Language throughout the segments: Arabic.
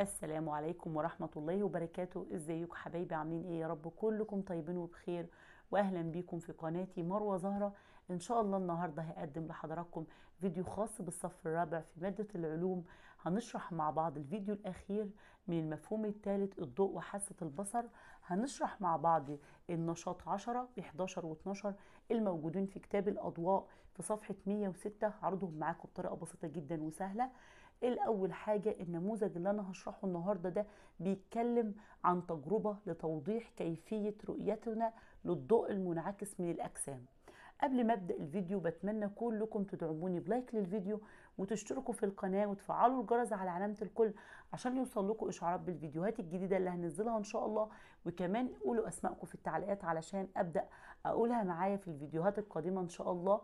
السلام عليكم ورحمة الله وبركاته ازيكم حبايبي عاملين ايه يا رب كلكم طيبين وبخير واهلا بيكم في قناتي مروة زهرة ان شاء الله النهاردة هقدم لحضراتكم فيديو خاص بالصف الرابع في مادة العلوم هنشرح مع بعض الفيديو الاخير من المفهوم الثالث الضوء وحاسة البصر هنشرح مع بعض النشاط 10 ب 11 و 12 الموجودين في كتاب الاضواء في صفحة 106 هعرضهم معاكم بطريقة بسيطة جدا وسهلة إيه الاول حاجه النموذج اللي انا هشرحه النهارده ده بيتكلم عن تجربه لتوضيح كيفيه رؤيتنا للضوء المنعكس من الاجسام قبل ما ابدا الفيديو بتمنى كلكم تدعموني بلايك للفيديو وتشتركوا في القناه وتفعلوا الجرس على علامه الكل عشان يوصل لكم اشعارات بالفيديوهات الجديده اللي هنزلها ان شاء الله وكمان قولوا اسمائكم في التعليقات علشان ابدا اقولها معايا في الفيديوهات القادمه ان شاء الله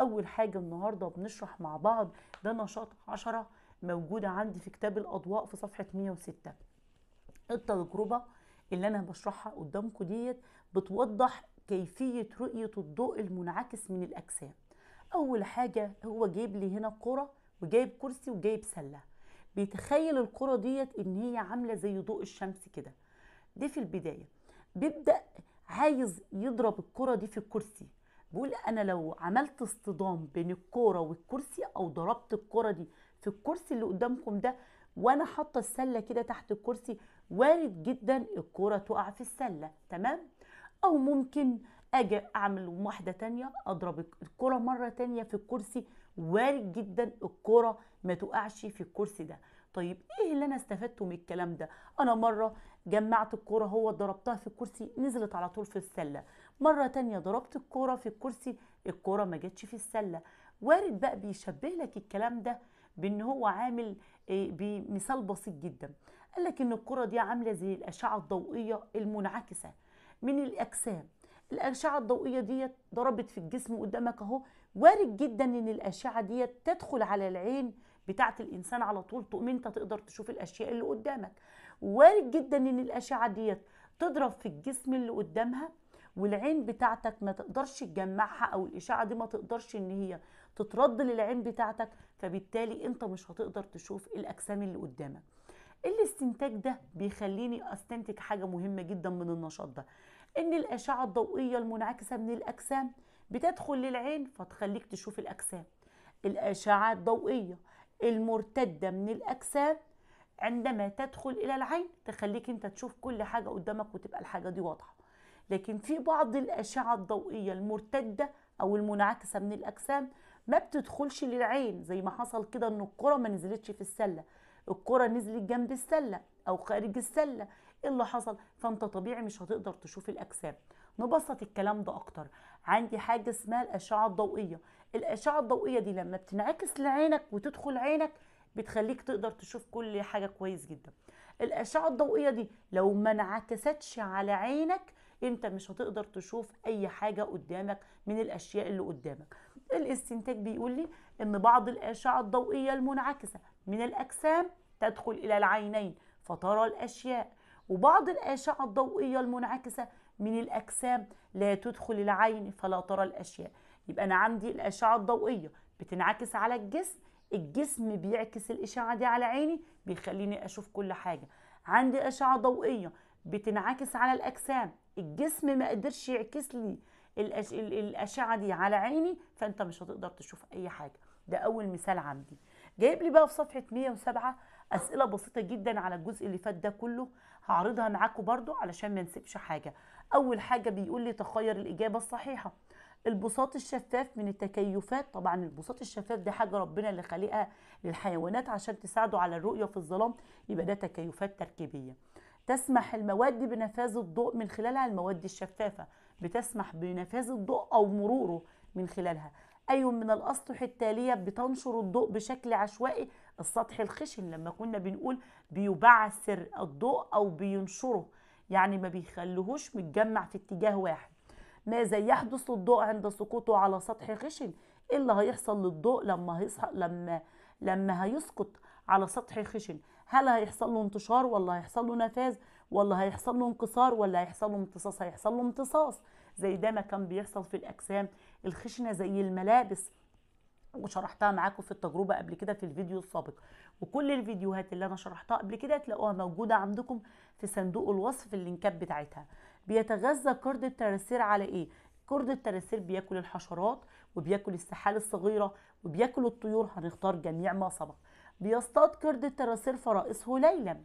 اول حاجه النهارده بنشرح مع بعض ده نشاط 10 موجودة عندي في كتاب الأضواء في صفحة 106 التجربة اللي أنا بشرحها قدامكم ديت بتوضح كيفية رؤية الضوء المنعكس من الأجسام أول حاجة هو جايب لي هنا كرة وجايب كرسي وجايب سلة بيتخيل الكرة ديت إن هي عاملة زي ضوء الشمس كده دي في البداية بيبدأ عايز يضرب الكرة دي في الكرسي بيقول انا لو عملت اصطدام بين الكوره والكرسي او ضربت الكوره دي في الكرسي اللي قدامكم ده وانا حاطه السله كده تحت الكرسي وارد جدا الكوره تقع في السله تمام او ممكن اجي اعمل واحده تانية اضرب الكوره مره تانية في الكرسي وارد جدا الكوره ما تقعش في الكرسي ده طيب ايه اللي انا استفدته من الكلام ده انا مره جمعت الكوره هو ضربتها في الكرسي نزلت على طول في السله مره تانية ضربت الكوره في الكرسي الكوره ما جتش في السله وارد بقى بيشبه لك الكلام ده بان هو عامل آه، بمثال بسيط جدا قال لك ان الكره دي عامله زي الاشعه الضوئيه المنعكسه من الاجسام الاشعه الضوئيه ديت ضربت في الجسم قدامك اهو وارد جدا ان الاشعه ديت تدخل على العين بتاعه الانسان على طول تقوم انت تقدر تشوف الاشياء اللي قدامك وارد جدا ان الاشعه ديت تضرب في الجسم اللي قدامها والعين بتاعتك ما تقدرش تجمعها او الاشعه دي ما تقدرش ان هي تترد للعين بتاعتك فبالتالي انت مش هتقدر تشوف الاجسام اللي قدامك الاستنتاج ده بيخليني استنتج حاجه مهمه جدا من النشاط ده ان الاشعه الضوئيه المنعكسه من الاجسام بتدخل للعين فتخليك تشوف الاجسام الاشعه الضوئيه المرتده من الاجسام عندما تدخل الى العين تخليك انت تشوف كل حاجه قدامك وتبقى الحاجه دي واضحه لكن في بعض الأشعة الضوئية المرتدة أو المنعكسة من الأجسام ما بتدخلش للعين زي ما حصل كده إن الكرة ما نزلتش في السلة الكرة نزلت جنب السلة أو خارج السلة إيه اللي حصل فأنت طبيعي مش هتقدر تشوف الأجسام نبسط الكلام ده أكتر عندي حاجة اسمها الأشعة الضوئية الأشعة الضوئية دي لما بتنعكس لعينك وتدخل عينك بتخليك تقدر تشوف كل حاجة كويس جدا الأشعة الضوئية دي لو ما انعكستش على عينك انت مش هتقدر تشوف اي حاجه قدامك من الاشياء اللي قدامك الاستنتاج بيقول لي ان بعض الاشعه الضوئيه المنعكسه من الاجسام تدخل الى العينين فترى الاشياء وبعض الاشعه الضوئيه المنعكسه من الاجسام لا تدخل العين فلا ترى الاشياء يبقى انا عندي الاشعه الضوئيه بتنعكس على الجسم الجسم بيعكس الاشعه دي على عيني بيخليني اشوف كل حاجه عندي اشعه ضوئيه بتنعكس على الاجسام الجسم ما قدرش يعكس لي الأش... الاشعه دي على عيني فانت مش هتقدر تشوف اي حاجه ده اول مثال عندي جايب لي بقى في صفحه 107 اسئله بسيطه جدا على الجزء اللي فات ده كله هعرضها معاكم برضو علشان ما نسيبش حاجه اول حاجه بيقول لي تخير الاجابه الصحيحه البساط الشفاف من التكيفات طبعا البساط الشفاف ده حاجه ربنا اللي خالقها للحيوانات عشان تساعده على الرؤيه في الظلام يبقى ده تكيفات تركيبيه تسمح المواد بنفاذ الضوء من خلالها المواد الشفافة بتسمح بنفاذ الضوء أو مروره من خلالها أي من الأسطح التالية بتنشر الضوء بشكل عشوائي السطح الخشن لما كنا بنقول بيبعثر الضوء أو بينشره يعني ما بيخليهوش متجمع في اتجاه واحد ماذا يحدث للضوء عند سقوطه على سطح خشن إيه اللي هيحصل للضوء لما لما لما هيسقط على سطح خشن هل هيحصل له انتشار ولا هيحصل له نفاذ ولا هيحصل له انكسار ولا هيحصل له امتصاص هيحصل له امتصاص زي ده ما كان بيحصل في الاجسام الخشنه زي الملابس وشرحتها معاكم في التجربه قبل كده في الفيديو السابق وكل الفيديوهات اللي انا شرحتها قبل كده تلاقوها موجوده عندكم في صندوق الوصف في اللينكات بتاعتها بيتغذى كرد التراثير على ايه كرد التراثير بياكل الحشرات وبياكل السحال الصغيره وبياكل الطيور هنختار جميع ما سبق بيصطاد قرد التراسير فرائسه ليلا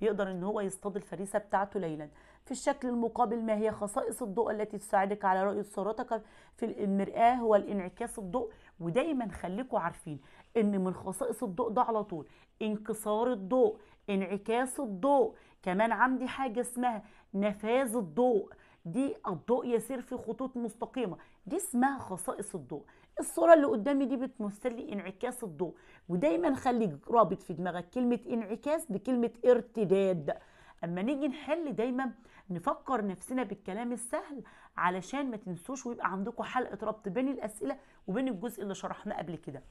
بيقدر ان هو يصطاد الفريسه بتاعته ليلا في الشكل المقابل ما هي خصائص الضوء التي تساعدك على رؤيه صورتك في المراه هو الانعكاس الضوء ودايما خليكم عارفين ان من خصائص الضوء ده على طول انكسار الضوء انعكاس الضوء كمان عندي حاجه اسمها نفاذ الضوء دي الضوء يسير في خطوط مستقيمة دي اسمها خصائص الضوء الصورة اللي قدامي دي بتمثل لي انعكاس الضوء ودايما خلي رابط في دماغك كلمة انعكاس بكلمة ارتداد اما نيجي نحل دايما نفكر نفسنا بالكلام السهل علشان ما تنسوش ويبقى عندكم حلقه ربط بين الاسئله وبين الجزء اللي شرحناه قبل كده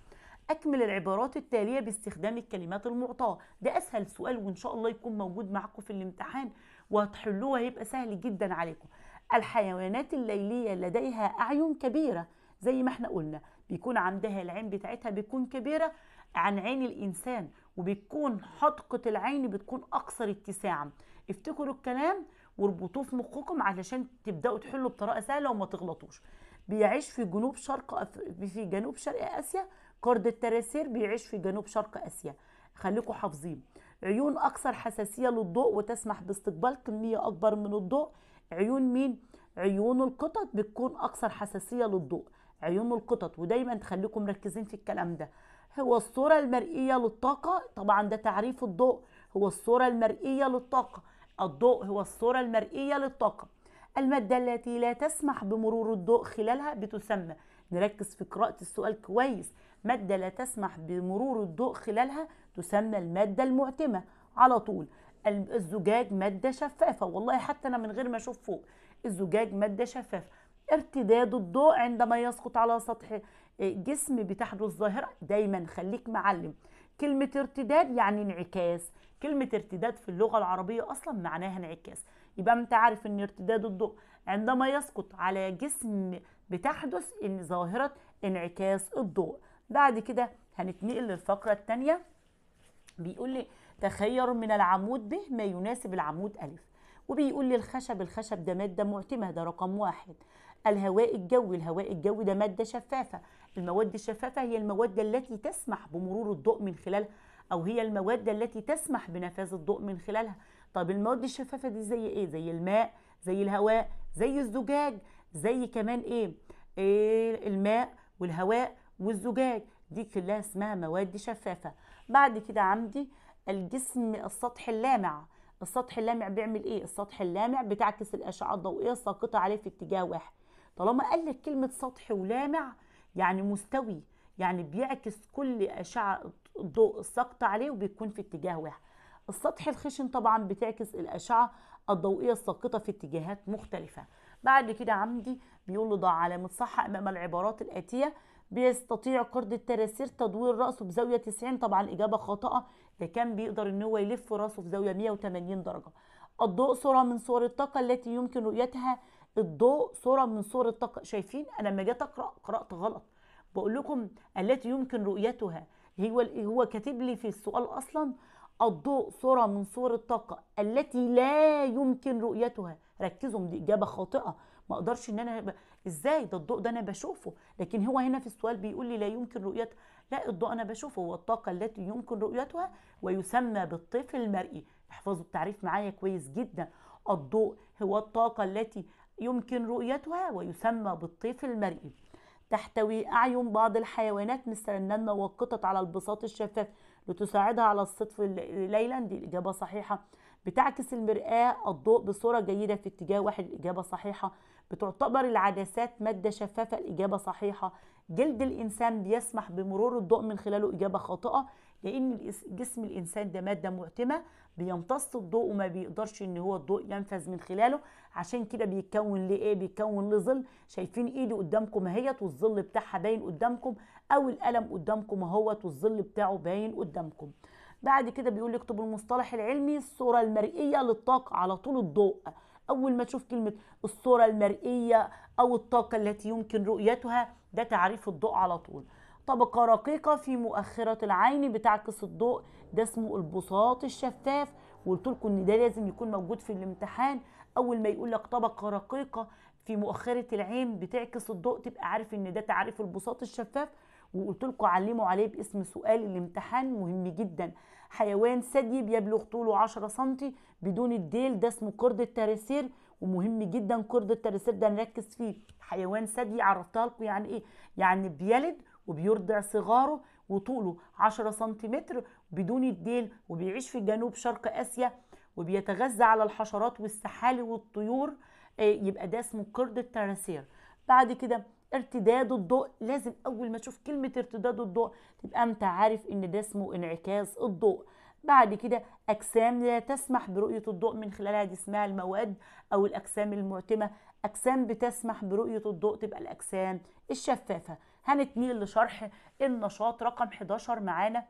اكمل العبارات التاليه باستخدام الكلمات المعطاه ده اسهل سؤال وان شاء الله يكون موجود معاكم في الامتحان وهتحلوه هيبقى سهل جدا عليكم الحيوانات الليلية لديها أعين كبيرة زي ما احنا قلنا بيكون عندها العين بتاعتها بتكون كبيرة عن عين الإنسان وبتكون حدقة العين بتكون أكثر اتساعا افتكروا الكلام واربطوه في مخكم علشان تبدأوا تحلوا بطريقة سهلة وما تغلطوش بيعيش في جنوب شرق في جنوب شرق آسيا قرد التراسير بيعيش في جنوب شرق آسيا خليكم حافظين عيون أكثر حساسية للضوء وتسمح باستقبال كمية أكبر من الضوء عيون مين عيون القطط بتكون اكثر حساسيه للضوء عيون القطط ودايما تخليكم مركزين في الكلام ده هو الصوره المرئيه للطاقه طبعا ده تعريف الضوء هو الصوره المرئيه للطاقه الضوء هو الصوره المرئيه للطاقه الماده التي لا تسمح بمرور الضوء خلالها بتسمى نركز في قراءه السؤال كويس ماده لا تسمح بمرور الضوء خلالها تسمى الماده المعتمه على طول الزجاج ماده شفافه والله حتى انا من غير ما اشوف فوق الزجاج ماده شفافه ارتداد الضوء عندما يسقط على سطح آه، جسم بتحدث ظاهره دايما خليك معلم كلمه ارتداد يعني انعكاس كلمه ارتداد في اللغه العربيه اصلا معناها انعكاس يبقى انت عارف ان ارتداد الضوء عندما يسقط على جسم بتحدث ان ظاهره انعكاس الضوء بعد كده هنتنقل للفقره الثانيه بيقول لي تخير من العمود ب ما يناسب العمود أ وبيقول لي الخشب الخشب ده مادة معتمدة رقم واحد الهواء الجوي الهواء الجوي ده مادة شفافة المواد الشفافة هي المواد التي تسمح بمرور الضوء من خلالها أو هي المواد التي تسمح بنفاذ الضوء من خلالها طب المواد الشفافة دي زي إيه؟ زي الماء زي الهواء زي الزجاج زي كمان إيه؟, إيه الماء والهواء والزجاج دي كلها اسمها مواد شفافة بعد كده عندي الجسم السطح اللامع السطح اللامع بيعمل ايه السطح اللامع بتعكس الاشعه الضوئيه الساقطه عليه في اتجاه واحد طالما قال لك كلمه سطح ولامع يعني مستوي يعني بيعكس كل اشعه الضوء الساقطه عليه وبيكون في اتجاه واحد السطح الخشن طبعا بتعكس الاشعه الضوئيه الساقطه في اتجاهات مختلفه بعد كده عمدي بيقول له ضع علامه صح امام العبارات الاتيه بيستطيع قرد التراسير تدوير رأسه بزاوية 90 طبعا إجابة خاطئة كان بيقدر ان هو يلف راسه في زاويه 180 درجه الضوء صوره من صور الطاقه التي يمكن رؤيتها الضوء صوره من صور الطاقه شايفين انا لما جيت اقرا قرات غلط بقول لكم التي يمكن رؤيتها هو هو كاتب لي في السؤال اصلا الضوء صورة من صور الطاقة التي لا يمكن رؤيتها ركزوا دي إجابة خاطئة ما أقدرش إن أنا ب... إزاي ده الضوء ده أنا بشوفه لكن هو هنا في السؤال بيقول لي لا يمكن رؤيته لا الضوء أنا بشوفه هو الطاقة التي يمكن رؤيتها ويسمى بالطيف المرئي احفظوا التعريف معايا كويس جدا الضوء هو الطاقة التي يمكن رؤيتها ويسمى بالطيف المرئي تحتوي أعين بعض الحيوانات مثل النملة والقطط على البساط الشفاف لتساعدها على الصدف ليلا دي الإجابة صحيحة بتعكس المرآة الضوء بصورة جيدة في اتجاه واحد الإجابة صحيحة بتعتبر العدسات مادة شفافة الإجابة صحيحة جلد الإنسان بيسمح بمرور الضوء من خلاله إجابة خاطئة لأن جسم الإنسان ده مادة معتمة بيمتص الضوء وما بيقدرش إن هو الضوء ينفذ من خلاله عشان كده بيتكون لايه بيتكون لظل شايفين ايدي قدامكم اهيت والظل بتاعها باين قدامكم او القلم قدامكم اهوت والظل بتاعه باين قدامكم بعد كده بيقول اكتب المصطلح العلمي الصوره المرئيه للطاقه على طول الضوء اول ما تشوف كلمه الصوره المرئيه او الطاقه التي يمكن رؤيتها ده تعريف الضوء على طول طبقه رقيقه في مؤخره العين بتعكس الضوء ده اسمه البساط الشفاف وقلت لكم ان ده لازم يكون موجود في الامتحان اول ما يقول لك طبقه رقيقه في مؤخره العين بتعكس الضوء تبقى عارف ان ده تعريف البساط الشفاف وقلت لكم علموا عليه باسم سؤال الامتحان مهم جدا حيوان ثدي بيبلغ طوله 10 سم بدون الديل ده اسمه قرد التراسير ومهم جدا قرد التراسير ده نركز فيه حيوان ثدي عرفتها لكم يعني ايه يعني بيلد وبيرضع صغاره وطوله 10 سم بدون الديل وبيعيش في جنوب شرق اسيا وبيتغذى على الحشرات والسحالي والطيور آه، يبقى ده اسمه قرد التراسير بعد كده ارتداد الضوء لازم اول ما تشوف كلمه ارتداد الضوء تبقى انت عارف ان ده اسمه انعكاس الضوء بعد كده اجسام لا تسمح برؤيه الضوء من خلالها دي اسمها المواد او الاجسام المعتمه اجسام بتسمح برؤيه الضوء تبقى الاجسام الشفافه هنتميل لشرح النشاط رقم 11 معانا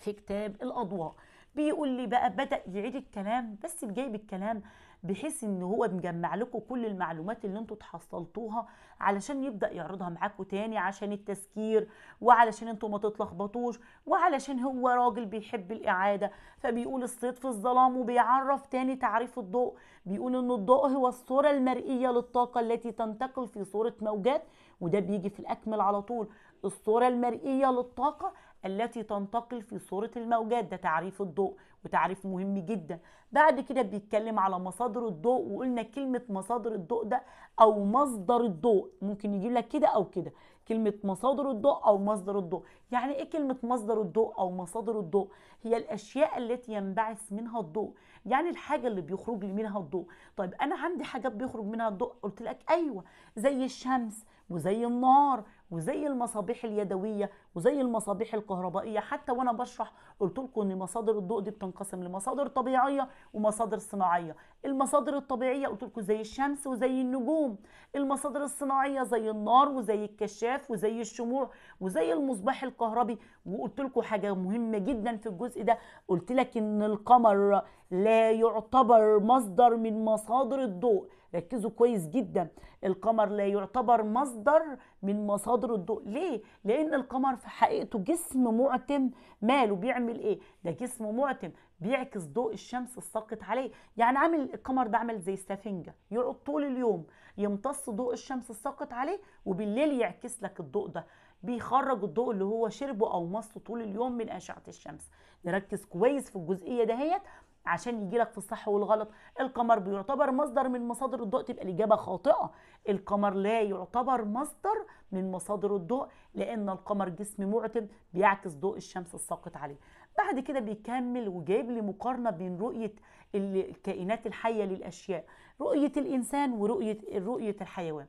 في كتاب الاضواء بيقول لي بقى بدا يعيد الكلام بس جايب الكلام بحيث ان هو مجمع لكم كل المعلومات اللي انتم تحصلتوها علشان يبدا يعرضها معاكم تاني عشان التذكير وعلشان انتم ما تتلخبطوش وعلشان هو راجل بيحب الاعاده فبيقول الصيد في الظلام وبيعرف تاني تعريف الضوء بيقول ان الضوء هو الصوره المرئيه للطاقه التي تنتقل في صوره موجات وده بيجي في الاكمل على طول الصوره المرئيه للطاقه التي تنتقل في صورة الموجات ده تعريف الضوء وتعريف مهم جدا بعد كده بيتكلم على مصادر الضوء وقلنا كلمة مصادر الضوء ده أو مصدر الضوء ممكن يجيب لك كده أو كده كلمة مصادر الضوء أو مصدر الضوء يعني إيه كلمة مصدر الضوء أو مصادر الضوء هي الأشياء التي ينبعث منها الضوء يعني الحاجة اللي بيخرج لي منها الضوء طيب أنا عندي حاجات بيخرج منها الضوء قلت لك أيوة زي الشمس وزي النار وزي المصابيح اليدويه وزي المصابيح الكهربائيه حتى وانا بشرح قلت لكم ان مصادر الضوء دي بتنقسم لمصادر طبيعيه ومصادر صناعيه المصادر الطبيعيه قلت لكم زي الشمس وزي النجوم المصادر الصناعيه زي النار وزي الكشاف وزي الشموع وزي المصباح الكهربي وقلت لكم حاجه مهمه جدا في الجزء ده قلت لك ان القمر لا يعتبر مصدر من مصادر الضوء ركزوا كويس جدا القمر لا يعتبر مصدر من مصادر الضوء ليه لان القمر في حقيقته جسم معتم ماله بيعمل ايه ده جسم معتم بيعكس ضوء الشمس الساقط عليه يعني عامل القمر ده عامل زي السفنجه يقعد طول اليوم يمتص ضوء الشمس الساقط عليه وبالليل يعكس لك الضوء ده بيخرج الضوء اللي هو شربه او مصه طول اليوم من اشعه الشمس نركز كويس في الجزئيه دهيت عشان يجي لك في الصح والغلط القمر بيعتبر مصدر من مصادر الضوء تبقى الإجابة خاطئة القمر لا يعتبر مصدر من مصادر الضوء لأن القمر جسم معتم بيعكس ضوء الشمس الساقط عليه بعد كده بيكمل وجايب لي مقارنة بين رؤية الكائنات الحية للأشياء رؤية الإنسان ورؤية رؤية الحيوان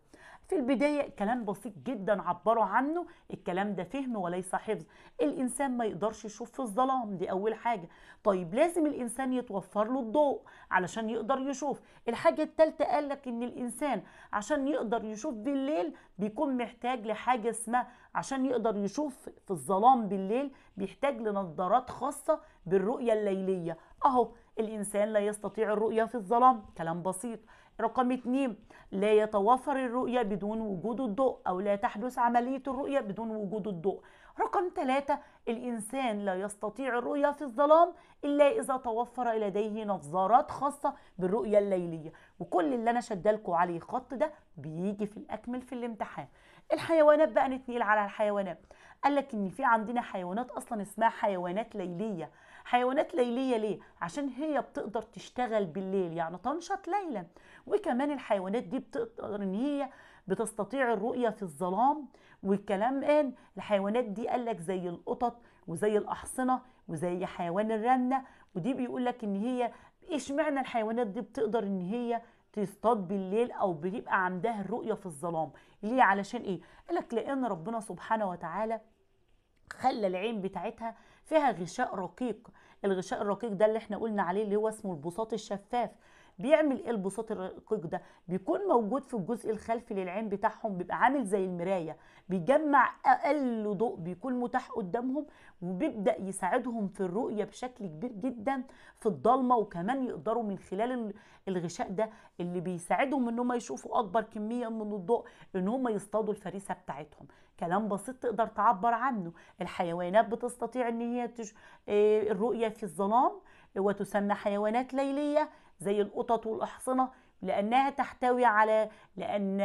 في البداية كلام بسيط جدا عبروا عنه الكلام ده فهم وليس حفظ الإنسان ما يقدرش يشوف في الظلام دي أول حاجة طيب لازم الإنسان يتوفر له الضوء علشان يقدر يشوف الحاجة التالتة لك إن الإنسان عشان يقدر يشوف بالليل بيكون محتاج لحاجة اسمها عشان يقدر يشوف في الظلام بالليل بيحتاج لنظارات خاصة بالرؤية الليلية أهو الإنسان لا يستطيع الرؤية في الظلام كلام بسيط رقم اتنين لا يتوافر الرؤية بدون وجود الضوء أو لا تحدث عملية الرؤية بدون وجود الضوء رقم ثلاثة الإنسان لا يستطيع الرؤية في الظلام إلا إذا توفر لديه نظارات خاصة بالرؤية الليلية وكل اللي أنا شدلكوا عليه خط ده بيجي في الأكمل في الامتحان الحيوانات بقى نتنقل على الحيوانات قال لك إن في عندنا حيوانات أصلا اسمها حيوانات ليلية حيوانات ليليه ليه عشان هي بتقدر تشتغل بالليل يعني تنشط ليلا وكمان الحيوانات دي بتقدر ان هي بتستطيع الرؤيه في الظلام والكلام قال الحيوانات دي قال لك زي القطط وزي الاحصنه وزي حيوان الرنه ودي بيقول لك ان هي اشمعنى الحيوانات دي بتقدر ان هي تصطاد بالليل او بيبقى عندها الرؤيه في الظلام ليه علشان ايه قال لك لان ربنا سبحانه وتعالى خلى العين بتاعتها فيها غشاء رقيق الغشاء الرقيق ده اللي احنا قلنا عليه اللي هو اسمه البساط الشفاف بيعمل ايه البساط الرقيق ده بيكون موجود في الجزء الخلفي للعين بتاعهم بيبقى عامل زي المرايه بيجمع اقل ضوء بيكون متاح قدامهم وبيبدا يساعدهم في الرؤيه بشكل كبير جدا في الضلمه وكمان يقدروا من خلال الغشاء ده اللي بيساعدهم ان هم يشوفوا اكبر كميه من الضوء ان هم يصطادوا الفريسه بتاعتهم كلام بسيط تقدر تعبر عنه الحيوانات بتستطيع ان هي تش... آه، الرؤيه في الظلام وتسمى حيوانات ليليه زي القطط والأحصنة لأنها تحتوي على لأن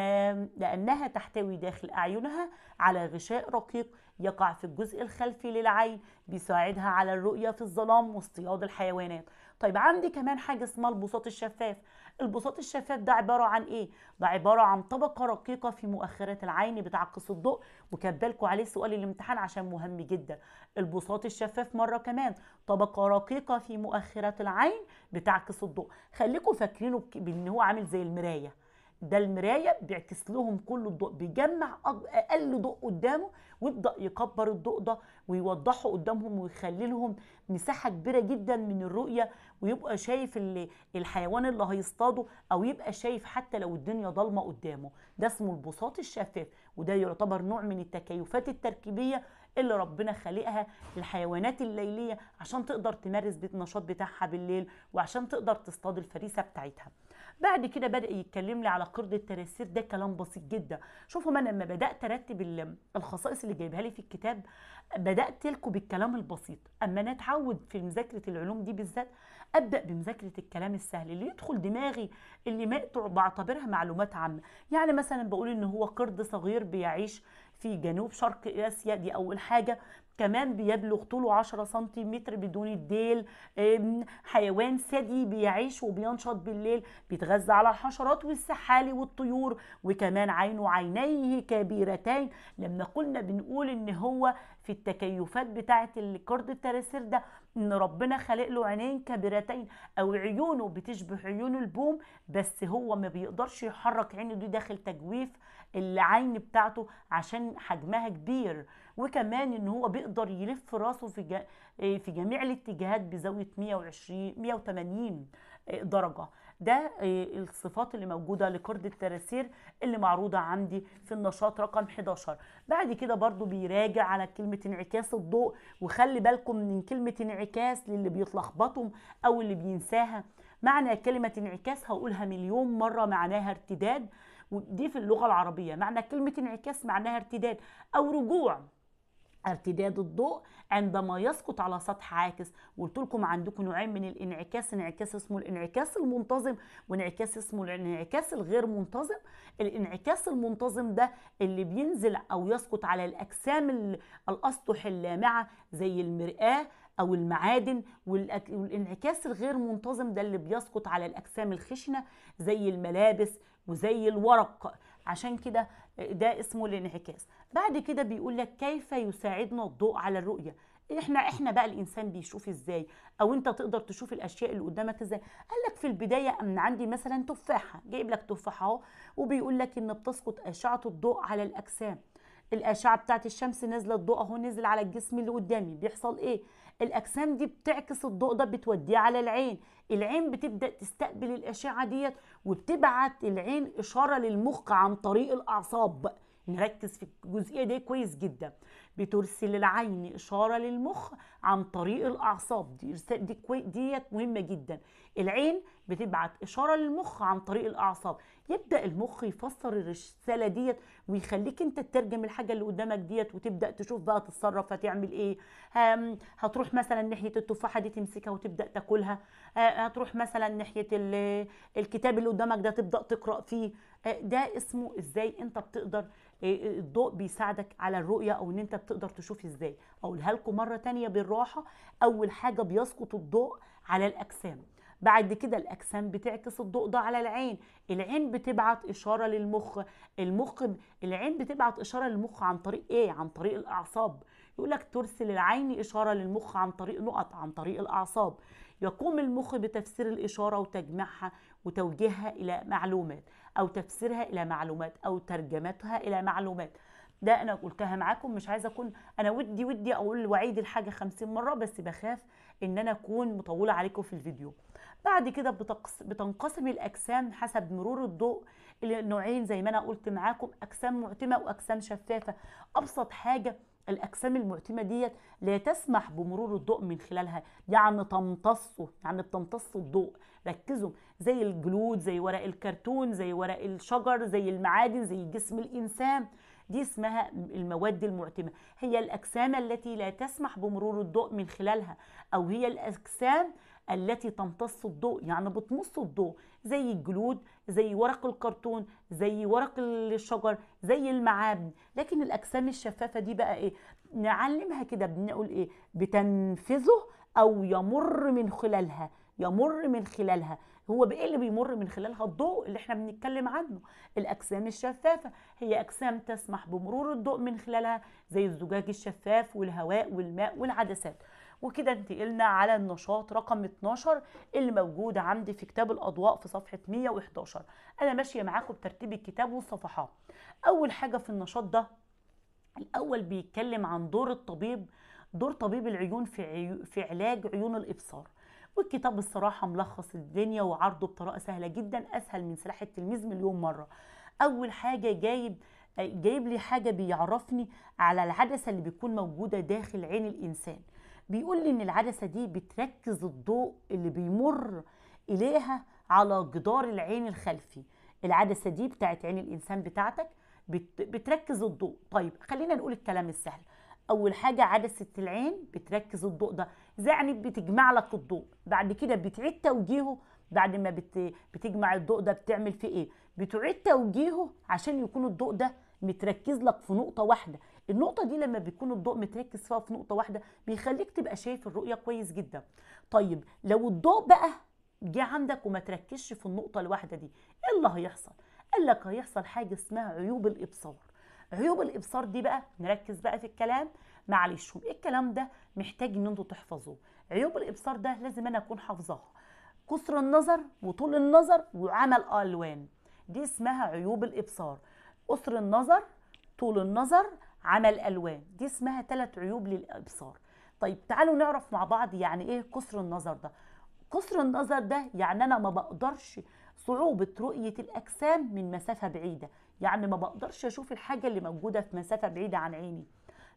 لأنها تحتوي داخل أعينها على غشاء رقيق يقع في الجزء الخلفي للعين بيساعدها على الرؤية في الظلام واصطياد الحيوانات طيب عندي كمان حاجه اسمها البساط الشفاف البساط الشفاف ده عباره عن ايه ده عباره عن طبقه رقيقه في مؤخرات العين بتعكس الضوء وكان بالكم عليه سؤال الامتحان عشان مهم جدا البساط الشفاف مره كمان طبقه رقيقه في مؤخرات العين بتعكس الضوء خليكم فاكرينه بان هو عامل زي المرايه ده المرايه بيعكس لهم كل الضوء بيجمع اقل ضوء قدامه ويبدا يكبر الضوء ده ويوضحه قدامهم ويخلي لهم مساحه كبيره جدا من الرؤيه ويبقى شايف اللي الحيوان اللي هيصطاده او يبقى شايف حتى لو الدنيا ضلمه قدامه ده اسمه البساط الشفاف وده يعتبر نوع من التكيفات التركيبيه اللي ربنا خالقها الحيوانات الليليه عشان تقدر تمارس النشاط بتاعها بالليل وعشان تقدر تصطاد الفريسه بتاعتها بعد كده بدا يتكلم لي على قرد التراسير ده كلام بسيط جدا شوفوا انا لما بدات ارتب الخصائص اللي جايبها لي في الكتاب بدات لكم بالكلام البسيط اما انا اتعود في مذاكره العلوم دي بالذات ابدا بمذاكره الكلام السهل اللي يدخل دماغي اللي ما بعتبرها معلومات عامه يعني مثلا بقول ان هو قرد صغير بيعيش في جنوب شرق اسيا دي اول حاجه كمان بيبلغ طوله 10 سنتيمتر بدون الديل حيوان ثدي بيعيش وبينشط بالليل بيتغذى على الحشرات والسحالي والطيور وكمان عينه عينيه كبيرتين لما قلنا بنقول ان هو في التكيفات بتاعه الكرد التراسير ده ان ربنا خلق له عينين كبيرتين او عيونه بتشبه عيون البوم بس هو ما بيقدرش يحرك عينه دي داخل تجويف العين بتاعته عشان حجمها كبير وكمان ان هو بيقدر يلف راسه في آه، في جميع الاتجاهات بزاويه 120 180 آه، درجه ده آه، الصفات اللي موجوده لكرد التراسير اللي معروضه عندي في النشاط رقم 11 بعد كده برضو بيراجع على كلمه انعكاس الضوء وخلي بالكم من كلمه انعكاس للي بيتلخبطهم او اللي بينساها معنى كلمه انعكاس هقولها مليون مره معناها ارتداد ودي في اللغه العربيه معنى كلمه انعكاس معناها ارتداد او رجوع ارتداد الضوء عندما يسقط على سطح عاكس وقلت لكم عندكم نوعين من الانعكاس انعكاس اسمه الانعكاس المنتظم وانعكاس اسمه الانعكاس الغير منتظم الانعكاس المنتظم ده اللي بينزل او يسقط على الاجسام الاسطح اللامعه زي المرآة او المعادن والانعكاس الغير منتظم ده اللي بيسقط على الاجسام الخشنه زي الملابس وزي الورق عشان كده ده اسمه الانعكاس بعد كده بيقول لك كيف يساعدنا الضوء على الرؤيه احنا احنا بقى الانسان بيشوف ازاي او انت تقدر تشوف الاشياء اللي قدامك ازاي قال لك في البدايه امن عندي مثلا تفاحه جايب لك تفاحه اهو وبيقول لك ان بتسقط اشعه الضوء على الاجسام الاشعه بتاعت الشمس نازله الضوء اهو نزل على الجسم اللي قدامي بيحصل ايه الاجسام دي بتعكس الضوء ده بتوديه على العين العين بتبدا تستقبل الاشعه ديت وبتبعت العين اشاره للمخ عن طريق الاعصاب نركز في الجزئيه دي كويس جدا بترسل العين إشارة للمخ عن طريق الأعصاب دي دي ديت مهمة جدا العين بتبعت إشارة للمخ عن طريق الأعصاب يبدأ المخ يفسر الرسالة ديت ويخليك أنت تترجم الحاجة اللي قدامك ديت وتبدأ تشوف بقى تتصرف هتعمل إيه هتروح مثلا ناحية التفاحة دي تمسكها وتبدأ تاكلها آه، هتروح مثلا ناحية الكتاب اللي قدامك ده تبدأ تقرأ فيه آه، ده اسمه إزاي أنت بتقدر إيه، إيه، الضوء بيساعدك على الرؤيه او ان انت بتقدر تشوف ازاي اقولها لكم مره تانية بالراحه اول حاجه بيسقط الضوء على الاجسام بعد كده الاجسام بتعكس الضوء ده على العين العين بتبعت اشاره للمخ المخ العين بتبعت اشاره للمخ عن طريق ايه عن طريق الاعصاب يقول لك ترسل العين اشاره للمخ عن طريق نقط عن طريق الاعصاب يقوم المخ بتفسير الإشارة وتجميعها وتوجيهها إلى معلومات أو تفسيرها إلى معلومات أو ترجمتها إلى معلومات ده أنا قلتها معاكم مش عايزة أكون أنا ودي ودي أقول وعيد الحاجة خمسين مرة بس بخاف إن أنا أكون مطولة عليكم في الفيديو بعد كده بتقس بتنقسم الأجسام حسب مرور الضوء النوعين زي ما أنا قلت معاكم أجسام معتمة وأجسام شفافة أبسط حاجة الاجسام المعتمه ديت لا تسمح بمرور الضوء من خلالها يعني تمتصه يعني بتمتص الضوء ركزوا زي الجلود زي ورق الكرتون زي ورق الشجر زي المعادن زي جسم الانسان دي اسمها المواد المعتمة هي الأجسام التي لا تسمح بمرور الضوء من خلالها أو هي الأجسام التي تمتص الضوء يعني بتمص الضوء زي الجلود زي ورق الكرتون زي ورق الشجر زي المعادن لكن الاجسام الشفافه دي بقى ايه نعلمها كده بنقول ايه بتنفذه او يمر من خلالها يمر من خلالها هو بايه اللي بيمر من خلالها الضوء اللي احنا بنتكلم عنه الاجسام الشفافه هي اجسام تسمح بمرور الضوء من خلالها زي الزجاج الشفاف والهواء والماء والعدسات وكده انتقلنا على النشاط رقم 12 اللي موجود عندي في كتاب الأضواء في صفحة 111 أنا ماشية معاكم بترتيب الكتاب والصفحات أول حاجة في النشاط ده الأول بيتكلم عن دور الطبيب دور طبيب العيون في, عيو في علاج عيون الإبصار والكتاب الصراحة ملخص الدنيا وعرضه بطريقة سهلة جدا أسهل من سلاح التلميذ مليون مرة أول حاجة جايب جايب لي حاجة بيعرفني على العدسة اللي بيكون موجودة داخل عين الإنسان بيقول لي ان العدسه دي بتركز الضوء اللي بيمر اليها على جدار العين الخلفي العدسه دي بتاعت عين الانسان بتاعتك بت... بتركز الضوء طيب خلينا نقول الكلام السهل اول حاجه عدسه العين بتركز الضوء ده يعني بتجمع لك الضوء بعد كده بتعيد توجيهه بعد ما بت... بتجمع الضوء ده بتعمل فيه ايه بتعيد توجيهه عشان يكون الضوء ده متركز لك في نقطه واحده النقطه دي لما بيكون الضوء متركز فيها في نقطه واحده بيخليك تبقى شايف الرؤيه كويس جدا طيب لو الضوء بقى جه عندك وما تركزش في النقطه الواحده دي ايه اللي هيحصل قال لك هيحصل حاجه اسمها عيوب الابصار عيوب الابصار دي بقى نركز بقى في الكلام معلش ايه الكلام ده محتاج ان انتوا تحفظوه عيوب الابصار ده لازم انا اكون حافظاها كسر النظر وطول النظر وعمل الوان دي اسمها عيوب الابصار قصر النظر طول النظر عمل الوان دي اسمها ثلاث عيوب للابصار طيب تعالوا نعرف مع بعض يعني ايه قصر النظر ده قصر النظر ده يعني انا ما بقدرش صعوبة رؤية الأجسام من مسافة بعيدة يعني ما بقدرش أشوف الحاجة اللي موجودة في مسافة بعيدة عن عيني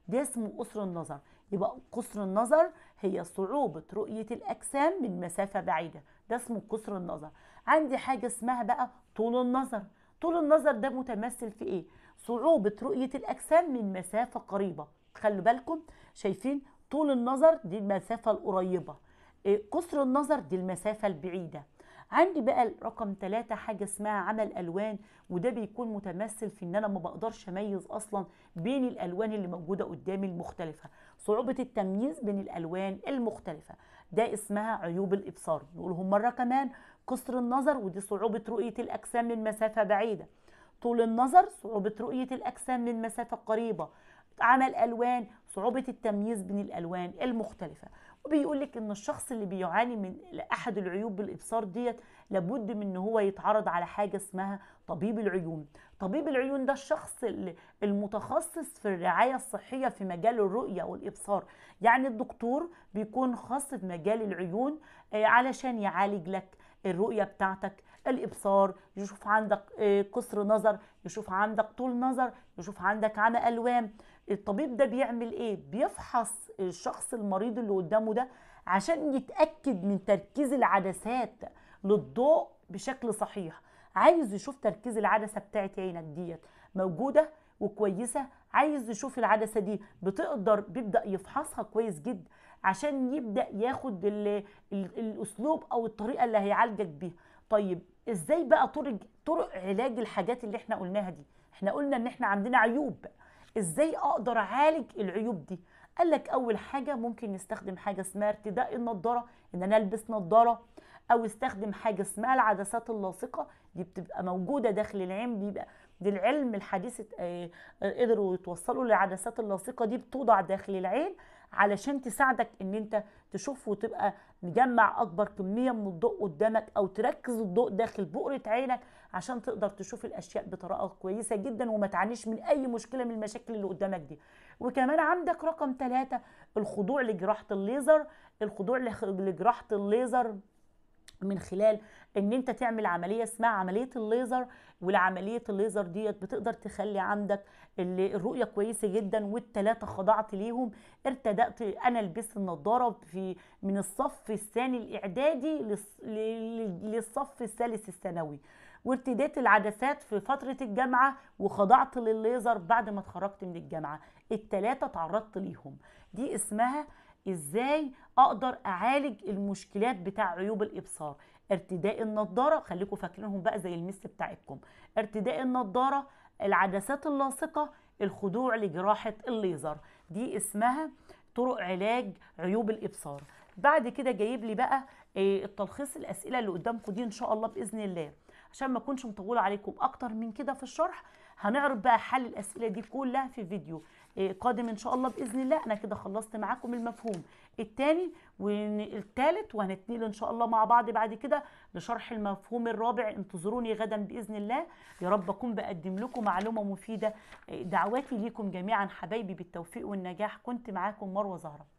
ده اسمه قصر النظر يبقى قصر النظر هي صعوبة رؤية الأجسام من مسافة بعيدة ده اسمه قصر النظر عندي حاجة اسمها بقى طول النظر طول النظر ده متمثل في إيه؟ صعوبة رؤية الأجسام من مسافة قريبة خلوا بالكم شايفين طول النظر دي المسافة القريبة آه، قصر النظر دي المسافة البعيدة عندي بقى رقم ثلاثة حاجة اسمها عمل ألوان وده بيكون متمثل في ان انا ما بقدرش اميز اصلا بين الالوان اللي موجودة قدامي المختلفة صعوبة التمييز بين الالوان المختلفة ده اسمها عيوب الابصار نقولهم مرة كمان قصر النظر ودي صعوبة رؤية الاجسام من مسافة بعيدة طول النظر صعوبة رؤية الأجسام من مسافة قريبة عمل ألوان صعوبة التمييز بين الألوان المختلفة وبيقول لك إن الشخص اللي بيعاني من أحد العيوب بالإبصار ديت لابد من إن هو يتعرض على حاجة اسمها طبيب العيون طبيب العيون ده الشخص المتخصص في الرعاية الصحية في مجال الرؤية والإبصار يعني الدكتور بيكون خاص في مجال العيون آه، علشان يعالج لك الرؤية بتاعتك الإبصار يشوف عندك آه، قصر نظر يشوف عندك طول نظر يشوف عندك عمى ألوان الطبيب ده بيعمل إيه؟ بيفحص الشخص المريض اللي قدامه ده عشان يتأكد من تركيز العدسات للضوء بشكل صحيح عايز يشوف تركيز العدسة بتاعت عينك ديت موجودة وكويسة عايز يشوف العدسة دي بتقدر بيبدأ يفحصها كويس جدا عشان يبدا ياخد الاسلوب او الطريقه اللي هيعالجك بيها طيب ازاي بقى طرق طرق علاج الحاجات اللي احنا قلناها دي احنا قلنا ان احنا عندنا عيوب ازاي اقدر اعالج العيوب دي قال لك اول حاجه ممكن نستخدم حاجه اسمها ارتداء النضاره ان انا البس نضاره او استخدم حاجه اسمها العدسات اللاصقه دي بتبقى موجوده داخل العين بيبقى للعلم الحديث آه، آه، قدروا يتوصلوا للعدسات اللاصقه دي بتوضع داخل العين علشان تساعدك ان انت تشوف وتبقى مجمع اكبر كميه من الضوء قدامك او تركز الضوء داخل بؤره عينك عشان تقدر تشوف الاشياء بطريقه كويسه جدا وما تعانيش من اي مشكله من المشاكل اللي قدامك دي وكمان عندك رقم ثلاثة الخضوع لجراحه الليزر الخضوع لجراحه الليزر من خلال ان انت تعمل عملية اسمها عملية الليزر والعملية الليزر ديت بتقدر تخلي عندك الرؤية كويسة جدا والتلاتة خضعت ليهم ارتدأت انا لبست النظارة في من الصف الثاني الاعدادي للصف الثالث الثانوي وارتديت العدسات في فترة الجامعة وخضعت للليزر بعد ما اتخرجت من الجامعة التلاتة تعرضت ليهم دي اسمها ازاي اقدر اعالج المشكلات بتاع عيوب الابصار ارتداء النضاره خليكم فاكرينهم بقى زي المس بتاعتكم ارتداء النضاره العدسات اللاصقه الخضوع لجراحه الليزر دي اسمها طرق علاج عيوب الابصار بعد كده جايب لي بقى آه، التلخيص الاسئله اللي قدامكم دي ان شاء الله باذن الله عشان ما اكونش مطوله عليكم اكتر من كده في الشرح هنعرض بقى حل الاسئله دي كلها في فيديو آه، قادم ان شاء الله باذن الله انا كده خلصت معاكم المفهوم الثاني والثالث وهنتنقل ان شاء الله مع بعض بعد كده لشرح المفهوم الرابع انتظروني غدا باذن الله يا رب اكون بقدم لكم معلومه مفيده آه، دعواتي ليكم جميعا حبايبي بالتوفيق والنجاح كنت معاكم مروه زهره